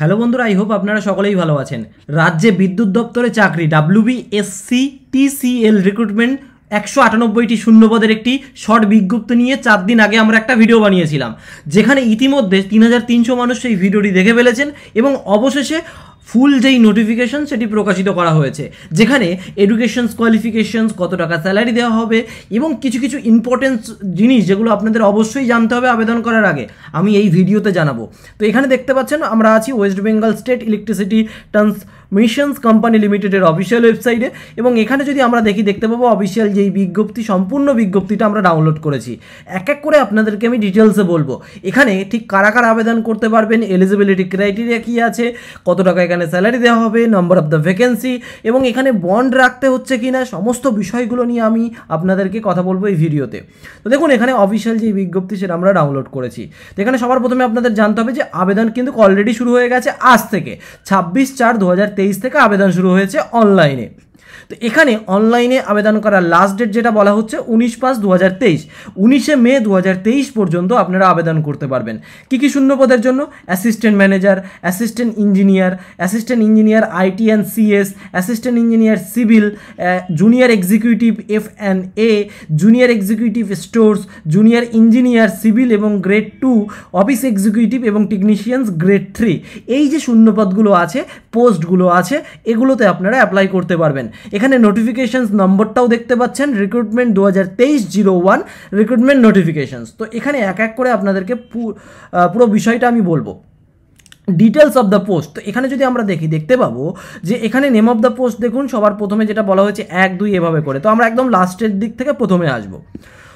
hello বন্ধুরা I hope আপনারা সকলেই ভালো আছেন রাজ্যে বিদ্যুৎ দপ্তরে চাকরি ডাব্লিউবি এসসি টিসিএল রিক্রুটমেন্ট একশো আটানব্বইটি শূন্যপদের একটি শর্ট বিজ্ঞপ্তি নিয়ে চার দিন আগে আমরা একটা ভিডিও বানিয়েছিলাম যেখানে ইতিমধ্যে তিন হাজার তিনশো মানুষ সেই ভিডিওটি দেখে ফেলেছেন এবং অবশেষে ফুল যেই নোটিফিকেশন সেটি প্রকাশিত করা হয়েছে যেখানে এডুকেশনস কোয়ালিফিকেশনস কত টাকা স্যালারি দেওয়া হবে এবং কিছু কিছু ইম্পর্টেন্স জিনিস যেগুলো আপনাদের অবশ্যই জানতে হবে আবেদন করার আগে আমি এই ভিডিওতে জানাবো তো এখানে দেখতে পাচ্ছেন আমরা আছি West Bengal state electricity transmissions company লিমিটেডের অফিসিয়াল ওয়েবসাইটে এবং এখানে যদি আমরা দেখি দেখতে পাবো অফিসিয়াল যেই বিজ্ঞপ্তি সম্পূর্ণ বিজ্ঞপ্তিটা আমরা ডাউনলোড করেছি এক এক করে আপনাদেরকে আমি ডিটেলসে বলবো এখানে ঠিক কারা কারা আবেদন করতে পারবেন এলিজিবিলিটি ক্রাইটেরিয়া কী আছে কত টাকা এখানে স্যালারি দেওয়া হবে নম্বর অফ দ্য ভ্যাকেন্সি এবং এখানে বন্ড রাখতে হচ্ছে কি না সমস্ত বিষয়গুলো নিয়ে আমি আপনাদেরকে কথা বলবো এই ভিডিওতে তো দেখুন এখানে অফিসিয়াল যে বিজ্ঞপ্তি সেটা আমরা ডাউনলোড করেছি তো এখানে সবার প্রথমে আপনাদের জানতে হবে যে আবেদন কিন্তু অলরেডি শুরু হয়ে গেছে আজ থেকে ছাব্বিশ চার দু হাজার তেইশ থেকে আবেদন শুরু হয়েছে অনলাইনে তো এখানে অনলাইনে আবেদন করার লাস্ট ডেট যেটা বলা হচ্ছে উনিশ পাঁচ দু হাজার তেইশ উনিশে মে দু হাজার তেইশ পর্যন্ত আপনারা আবেদন করতে পারবেন কী কী শূন্যপদের জন্য assistant manager assistant engineer assistant engineer IT and CS assistant engineer civil junior executive F and A junior executive stores junior engineer civil এবং গ্রেড টু অফিস এক্সিকিউটিভ এবং টেকনিশিয়ানস গ্রেড থ্রি এই যে শূন্যপদগুলো আছে পোস্টগুলো আছে এগুলোতে আপনারা অ্যাপ্লাই করতে পারবেন এখানে নোটিফিকেশনস নম্বরটাও দেখতে পাচ্ছেন রিক্রুটমেন্ট দু হাজার তেইশ জিরো ওয়ান রিক্রুটমেন্ট নোটিফিকেশনস তো এখানে এক এক করে আপনাদেরকে পুরো বিষয়টা আমি বলবো ডিটেলস অফ দ্য পোস্ট তো এখানে যদি আমরা দেখি দেখতে পাবো যে এখানে নেম অফ দ্য পোস্ট দেখুন সবার প্রথমে যেটা বলা হয়েছে এক দুই এভাবে করে তো আমরা একদম লাস্টের দিক থেকে প্রথমে আসবো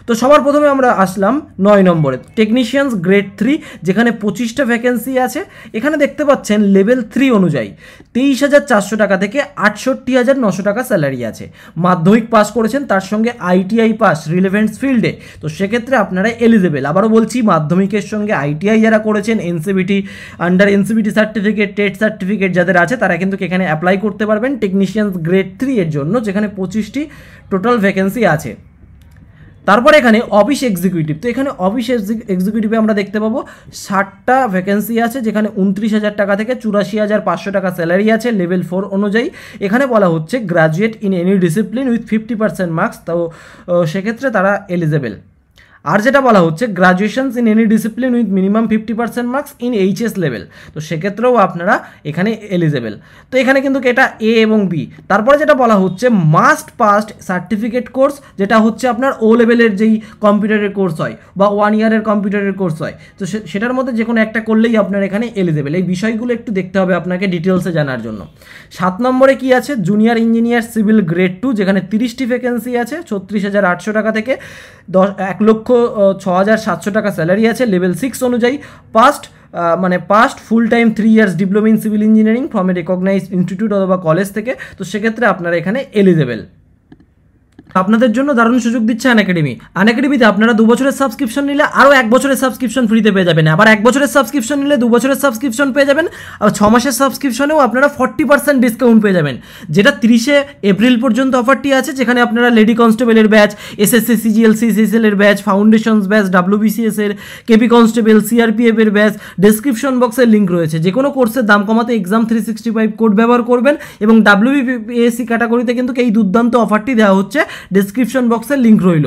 তো সবার প্রথমে আমরা আসলাম নয় নম্বরে টেকনিশিয়ানস গ্রেড থ্রি যেখানে পঁচিশটা ভ্যাকেন্সি আছে এখানে দেখতে পাচ্ছেন লেভেল থ্রি অনুযায়ী তেইশ হাজার চারশো টাকা থেকে আটষট্টি হাজার নশো টাকা স্যালারি আছে মাধ্যমিক পাস করেছেন তার সঙ্গে আইটিআই পাস রিলেভেন্স ফিল্ডে তো সেক্ষেত্রে আপনারা এলিজেবেল আবারও বলছি মাধ্যমিকের সঙ্গে আইটিআই যারা করেছেন এনসিবিটি আন্ডার এনসিবিটি সার্টিফিকেট টেট সার্টিফিকেট যাদের আছে তারা কিন্তু এখানে অ্যাপ্লাই করতে পারবেন টেকনিশিয়ানস গ্রেড থ্রি এর জন্য যেখানে পঁচিশটি টোটাল ভ্যাকেন্সি আছে তারপরে এখানে অফিস এক্সিকিউটিভ তো এখানে অফিস এক্সিকিউটিভে আমরা দেখতে পাবো ষাটটা ভ্যাকেন্সি আছে যেখানে উনত্রিশ হাজার টাকা থেকে চুরাশি হাজার পাঁচশো টাকা স্যালারি আছে লেভেল ফোর অনুযায়ী এখানে বলা হচ্ছে graduate in any discipline with fifty percent marks তো সেক্ষেত্রে তারা এলিজেবেল আর যেটা বলা হচ্ছে graduation in any discipline with minimum fifty percent marks in HS level তো সেক্ষেত্রেও আপনারা এখানে এলিজেবেল তো এখানে কিন্তু এটা এ এবং বি তারপরে যেটা বলা হচ্ছে মাস্ট পাস্ট সার্টিফিকেট কোর্স যেটা হচ্ছে আপনার ও লেভেলের যেই কম্পিউটারের কোর্স হয় বা ওয়ান ইয়ারের কম্পিউটারের কোর্স হয় তো সেটার মধ্যে যে কোনো একটা করলেই আপনার এখানে এলিজেবেল এই বিষয়গুলো একটু দেখতে হবে আপনাকে ডিটেলসে জানার জন্য সাত নম্বরে কি আছে junior engineer civil grade two যেখানে তিরিশটি ভ্যাকেন্সি আছে ছত্রিশ হাজার আটশো টাকা থেকে দশ এক লক্ষ ছ হাজার সাতশো টাকা স্যালারি আছে লেভেল সিক্স অনুযায়ী পাস্ট মানে passed full time three years diploma in civil engineering from a recognised institute অথবা কলেজ থেকে তো সেক্ষেত্রে আপনারা এখানে এলিজেবেল আপনাদের জন্য দারুণ সুযোগ দিচ্ছে আন একাডেমি আন একাডেমিতে আপনারা দু বছরের সাবস্ক্রিপশন নিলে আরও এক বছরের সাবস্ক্রিপশন ফ্রিতে পেয়ে যাবেন আবার এক বছরের সাবস্ক্রিপশন নিলে দু বছরের সাবস্ক্রিপশন পেয়ে যাবেন আর ছ মাসের সাবস্ক্রিপশনেও আপনারা ফর্টি পার্সেন্ট ডিসকাউন্ট পেয়ে যাবেন যেটা তিরিশে এপ্রিল পর্যন্ত অফারটি আছে যেখানে আপনারা লেডি কনস্টেবলের ব্যাচ এসএসসি সিজিএল সিসিএসএল এর ব্যাচ ফাউন্ডেশনস ব্যাচ ডাব্লিউবিসিএস এর কেপি কনস্টেবল সিআরপিএফ এর ব্যাচ ডিসক্রিপশন বক্সের লিঙ্ক রয়েছে যে কোনো কোর্সের দাম কমাতে exam three sixty five code ব্যবহার করবেন এবং ডাব্লিউবিএসসি ক্যাটাগরিতে কিন্তু এই দুর্দান্ত অফারটি দেওয়া হচ্ছে ডেসক্রিপশন বক্সে লিঙ্ক রইল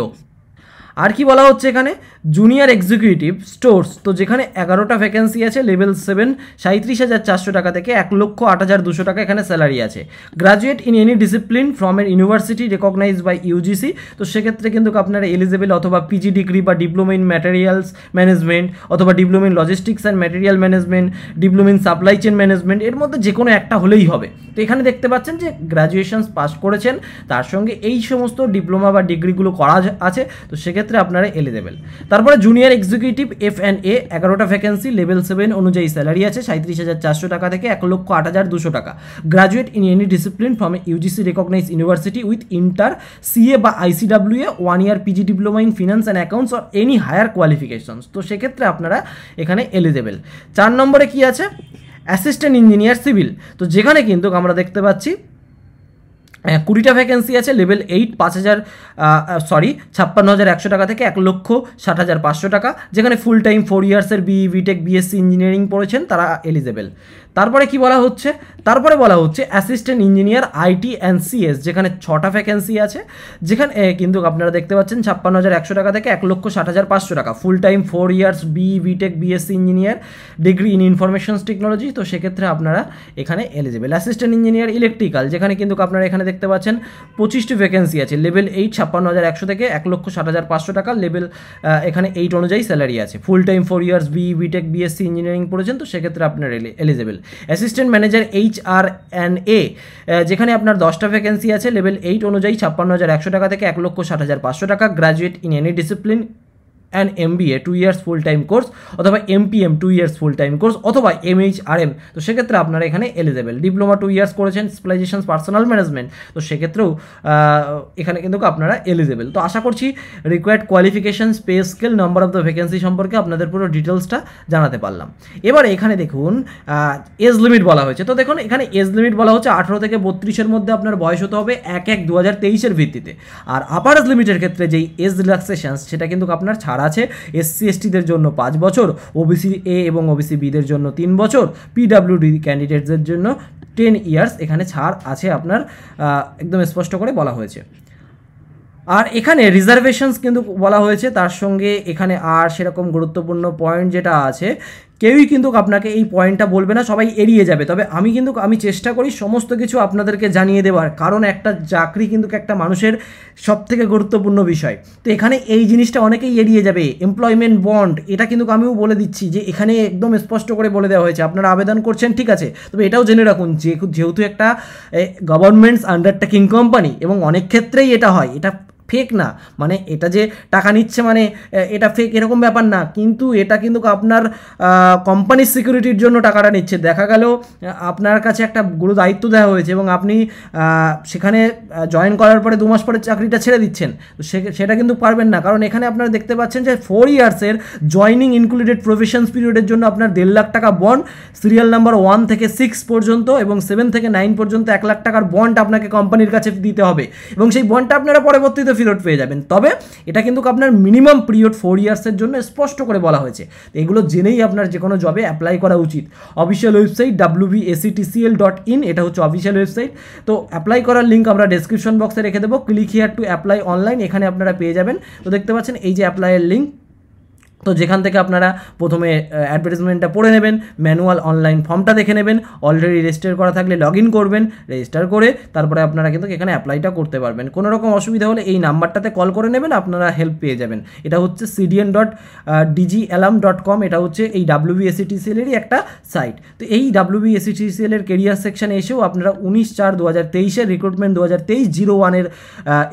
আর কি বলা হচ্ছে এখানে জুনিয়র এক্সিকিউটিভ স্টোর্স তো যেখানে এগারোটা ভ্যাকেন্সি আছে লেভেল সেভেন সাঁত্রিশ হাজার চারশো টাকা থেকে এক লক্ষ আট হাজার দুশো টাকা এখানে স্যালারি আছে graduate in any discipline from এর ইউনিভার্সিটি রেকগনাইজ বাই ইউজিসি তো সেক্ষেত্রে কিন্তু আপনারা এলিজেবল অথবা পিজি ডিগ্রি বা ডিপ্লোমা ইন ম্যাটেরিয়ালস ম্যানেজমেন্ট অথবা diploma in logistics and material management diploma in supply chain management এর মধ্যে যে কোনো একটা হলেই হবে তো এখানে দেখতে পাচ্ছেন যে গ্রাজুয়েশন পাস করেছেন তার সঙ্গে এই সমস্ত ডিপ্লোমা বা ডিগ্রিগুলো করা আছে তো সেক্ষেত্রে ক্ষেত্রে আপনারা এলিজেবেল তারপরে junior executive F and A এগারোটা ভ্যাকেন্সি লেভেল সেভেন অনুযায়ী স্যালারি আছে সাঁত্রিশ হাজার চারশো টাকা থেকে এক লক্ষ আট হাজার দুশো টাকা graduate in any discipline from UGC recognise university with inter CA বা ICWA one year PG diploma in finance and accounts or any higher qualifications তো সেক্ষেত্রে আপনারা এখানে এলিজেবেল চার নম্বরে কি আছে অ্যাসিস্ট্যান্ট ইঞ্জিনিয়ার সিভিল তো যেখানে কিন্তু আমরা দেখতে পাচ্ছি কুড়িটা ভ্যাকেন্সি আছে লেভেল এইট পাঁচ হাজার সরি ছাপ্পান্ন হাজার একশো টাকা থেকে এক লক্ষ ষাট হাজার পাঁচশো টাকা যেখানে ফুল টাইম ফোর ইয়ার্সের বিই বিটেক বিএসসি ইঞ্জিনিয়ারিং পড়েছেন তারা এলিজেবেল তারপরে কি বলা হচ্ছে তারপরে বলা হচ্ছে assistant engineer IT and CS যেখানে ছটা ভ্যাকেন্সি আছে যেখানে কিন্তু আপনারা দেখতে পাচ্ছেন ছাপ্পান্ন হাজার একশো টাকা থেকে এক লক্ষ ষাট হাজার পাঁচশো টাকা full time four years B BTech BSc engineer degree in informations technology তো সেক্ষেত্রে আপনারা এখানে এলিজিবল অ্যাসিস্ট্যান্ট ইঞ্জিনিয়ার ইলেকট্রিক্যাল যেখানে কিন্তু আপনারা এখানে দেখতে পাচ্ছেন পঁচিশটি ভ্যাকেন্সি আছে লেভেল এইট ছাপ্পান্ন হাজার একশো থেকে এক লক্ষ ষাট হাজার পাঁচশো টাকা লেভেল এখানে এইট অনুযায়ী স্যালারি আছে full time four years B BTech BSc engineering পড়েছেন তো সেক্ষেত্রে আপনার eligible assistant manager H R and A যেখানে আপনার দশটা ভ্যাকেন্সি আছে লেভেল এইট অনুযায়ী ছাপ্পান্ন হাজার একশো টাকা থেকে এক লক্ষ ষাট হাজার পাঁচশো টাকা graduate in any discipline and M B A two years full time course অথবা M P M two years full time course অথবা এম এইচ আর এম তো সেক্ষেত্রে আপনারা এখানে এলিজেবেল ডিপ্লোমা টু ইয়ার্স করেছেন স্পেশালাইজেশন পার্সোনাল ম্যানেজমেন্ট তো সেক্ষেত্রেও এখানে কিন্তু আপনারা এলিজেবেল তো আশা করছি required qualification pay scale number of the vacancy সম্পর্কে আপনাদের পুরো ডিটেলসটা জানাতে পারলাম এবার এখানে দেখুন এজ লিমিট বলা হয়েছে তো দেখুন এখানে এজ লিমিট বলা হচ্ছে আঠেরো থেকে বত্রিশের মধ্যে আপনার বয়স হতে হবে এক এক দু হাজার তেইশের ভিত্তিতে আর আপার লিমিটের ক্ষেত্রে যেই এজ রিল্যাক্সেশন সেটা কিন্তু আপনার ছাড় ছাড় আছে এসসি এসটিদের জন্য পাঁচ বছর ওবিসি এ এবং ওবিসি বিদের জন্য তিন বছর পিডাব্লিউডি ক্যান্ডিডেটসদের জন্য টেন ইয়ার্স এখানে ছাড় আছে আপনার একদম স্পষ্ট করে বলা হয়েছে আর এখানে রিজার্ভেশনস কিন্তু বলা হয়েছে তার সঙ্গে এখানে আর সেরকম গুরুত্বপূর্ণ পয়েন্ট যেটা আছে কেউই কিন্তু আপনাকে এই পয়েন্টটা বলবে না সবাই এড়িয়ে যাবে তবে আমি কিন্তু আমি চেষ্টা করি সমস্ত কিছু আপনাদেরকে জানিয়ে দেওয়ার কারণ একটা চাকরি কিন্তু একটা মানুষের সব থেকে গুরুত্বপূর্ণ বিষয় তো এখানে এই জিনিসটা অনেকেই এড়িয়ে যাবে এমপ্লয়মেন্ট বন্ড এটা কিন্তু আমিও বলে দিচ্ছি যে এখানে একদম স্পষ্ট করে বলে দেওয়া হয়েছে আপনারা আবেদন করছেন ঠিক আছে তবে এটাও জেনে রাখুন যে যেহেতু একটা গভর্নমেন্টস আন্ডারটেকিং কোম্পানি এবং অনেক ক্ষেত্রেই এটা হয় এটা ফেক না মানে এটা যে টাকা নিচ্ছে মানে এটা ফেক এরকম ব্যাপার না কিন্তু এটা কিন্তু আপনার কোম্পানির সিকিউরিটির জন্য টাকাটা নিচ্ছে দেখা গেল আপনার কাছে একটা গুরু দায়িত্ব দেওয়া হয়েছে এবং আপনি সেখানে জয়েন করার পরে দু মাস পরে চাকরিটা ছেড়ে দিচ্ছেন তো সেটা কিন্তু পারবেন না কারণ এখানে আপনারা দেখতে পাচ্ছেন যে ফোর ইয়ার্সের জয়নিং ইনক্লুডেড প্রভিশনস পিরিয়ডের জন্য আপনার দেড় লাখ টাকা বন্ড সিরিয়াল নাম্বার ওয়ান থেকে সিক্স পর্যন্ত এবং সেভেন থেকে নাইন পর্যন্ত এক লাখ টাকার বন্ড আপনাকে কোম্পানির কাছে দিতে হবে এবং সেই বন্ডটা আপনারা পরবর্তীতে ফেরত পেয়ে যাবেন তবে এটা কিন্তু আপনার মিনিমাম পিরিয়ড ফোর ইয়ার্সের জন্য স্পষ্ট করে বলা হয়েছে এগুলো জেনেই আপনার যে কোনো জবে অ্যাপ্লাই করা উচিত official website W ACTCL dot in এটা হচ্ছে অফিসিয়াল ওয়েবসাইট তো অ্যাপ্লাই করার লিঙ্ক আমরা ডেসক্রিপশন বক্সে রেখে দেবো click here to apply online এখানে আপনারা পেয়ে যাবেন তো দেখতে পাচ্ছেন এই যে অ্যাপ্লাইয়ের লিঙ্ক তো যেখান থেকে আপনারা প্রথমে অ্যাডভার্টিজমেন্টটা পড়ে নেবেন ম্যানুয়াল অনলাইন ফর্মটা দেখে নেবেন অলরেডি রেজিস্টার করা থাকলে লগ করবেন রেজিস্টার করে তারপরে আপনারা কিন্তু এখানে অ্যাপ্লাইটা করতে পারবেন কোনো রকম অসুবিধা হলে এই নাম্বারটাতে কল করে নেবেন আপনারা হেল্প পেয়ে যাবেন এটা হচ্ছে CDN dot digialm dot com এটা হচ্ছে এই ডাব্লিউবিএসিটিসিএলেরই একটা সাইট তো এই ডাব্লিউবিএসিটিসিএলের কেরিয়ার সেকশানে এসেও আপনারা উনিশ চার দু হাজার তেইশের রিক্রুটমেন্ট দু হাজার তেইশ জিরো ওয়ানের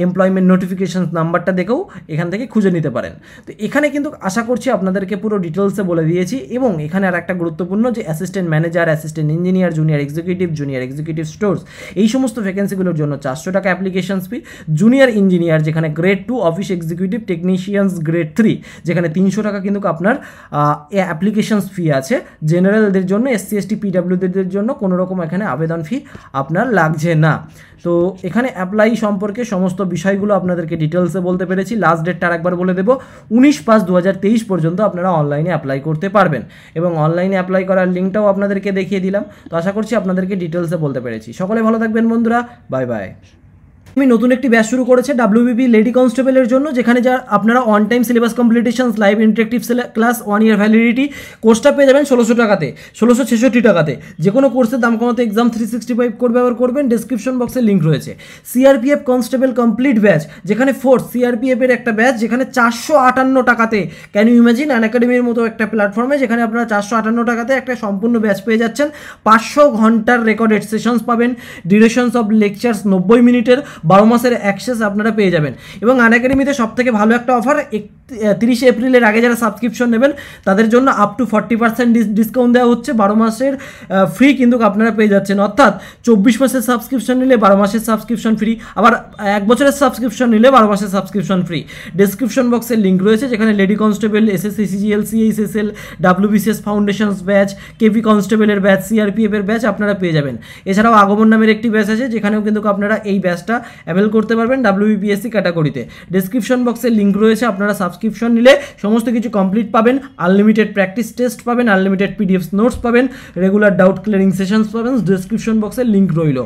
এমপ্লয়মেন্ট নোটিফিকেশান নাম্বারটা দেখেও এখান থেকে খুঁজে নিতে পারেন তো এখানে কিন্তু আশা করছি আপনাদেরকে পুরো ডিটেলসে বলে দিয়েছি এবং এখানে আর একটা গুরুত্বপূর্ণ যে assistant manager assistant engineer junior executive junior executive stores এই সমস্ত ভ্যাকেন্সিগুলোর জন্য চারশো টাকা অ্যাপ্লিকেশন ফি জুনিয়র ইঞ্জিনিয়ার যেখানে grade two office executive technicians grade three যেখানে তিনশো টাকা কিন্তু আপনার অ্যাপ্লিকেশনস ফি আছে জেনারেলদের জন্য এসসি এসটি পিডাব্লিউদের জন্য কোনো রকম এখানে আবেদন ফি আপনার লাগছে না তো এখানে অ্যাপ্লাই সম্পর্কে সমস্ত বিষয়গুলো আপনাদেরকে ডিটেলসে বলতে পেরেছি লাস্ট ডেটটা আরেকবার বলে দেবো উনিশ পাঁচ দু হাজার তেইশ পর্যন্ত আপনারা অনলাইনে অ্যাপ্লাই করতে পারবেন এবং অনলাইনে অ্যাপ্লাই করার লিঙ্কটাও আপনাদেরকে দেখিয়ে দিলাম তো আশা করছি আপনাদেরকে ডিটেলসে বলতে পেরেছি সকলে ভালো থাকবেন বন্ধুরা বাই বাই আমি নতুন একটি ব্যাচ শুরু করেছে ডাব্লিউবিপি লেডি কনস্টেবলের জন্য যেখানে যা আপনারা on time syllabus completion live interactive class one year validity কোর্সটা পেয়ে যাবেন ষোলোশো টাকাতে ষোলোশো ছেষট্টি টাকাতে যে কোনো কোর্সের দাম কমাতে exam three sixty five code ব্যবহার করবেন ডিসক্রিপশন বক্সে লিঙ্ক রয়েছে সিআরপিএফ কনস্টেবল কমপ্লিট ব্যাচ যেখানে ফোর্থ সিআরপিএফের একটা ব্যাচ যেখানে চারশো আটান্ন টাকাতে ক্যান ইউ ইমাজিন অ্যান একাডেমির মতো একটা প্ল্যাটফর্মে যেখানে আপনারা চারশো আটান্ন টাকাতে একটা সম্পূর্ণ ব্যাচ পেয়ে যাচ্ছেন পাঁচশো ঘন্টার রেকর্ডেড সেশনস পাবেন ডিউরেশনস অফ লেকচার্স নব্বই মিনিটের বারো মাসের অ্যাক্সেস আপনারা পেয়ে যাবেন এবং আন একাডেমিতে থেকে ভালো একটা অফার তিরিশে এপ্রিলের আগে যারা সাবস্ক্রিপশন নেবেন তাদের জন্য up to forty percent discount দেওয়া হচ্ছে বারো মাসের ফ্রি কিন্তু আপনারা পেয়ে যাচ্ছেন অর্থাৎ চব্বিশ মাসের সাবস্ক্রিপশন নিলে বারো মাসের সাবস্ক্রিপশন ফ্রি আবার এক বছরের সাবস্ক্রিপশন নিলে বারো মাসের সাবস্ক্রিপশন ফ্রি ডিসক্রিপশন বক্সের লিঙ্ক রয়েছে যেখানে lady constable S S SSC CGL CHSL WBCS foundations batch KV কনস্টেবলের ব্যাচ সিআরপিএফের ব্যাচ আপনারা পেয়ে যাবেন এছাড়াও আগমন নামের একটি ব্যাচ আছে যেখানেও কিন্তু আপনারা এই ব্যাচটা অ্যাভেল করতে পারবেন ডাব্লিউবিপিএসসি ক্যাটাগরিতে ডেসক্রিপশন বক্সে লিঙ্ক রয়েছে আপনারা সাবস্ক্রিপশন নিলে সমস্ত কিছু কমপ্লিট পাবেন আনলিমিটেড প্র্যাকটিস টেস্ট পাবেন আনলিমিটেড পিডিএফ নোটস পাবেন রেগুলার ডাউট ক্লিয়ারিং সেশনস পাবেন ডেসক্রিপশন বক্সে লিঙ্ক রইল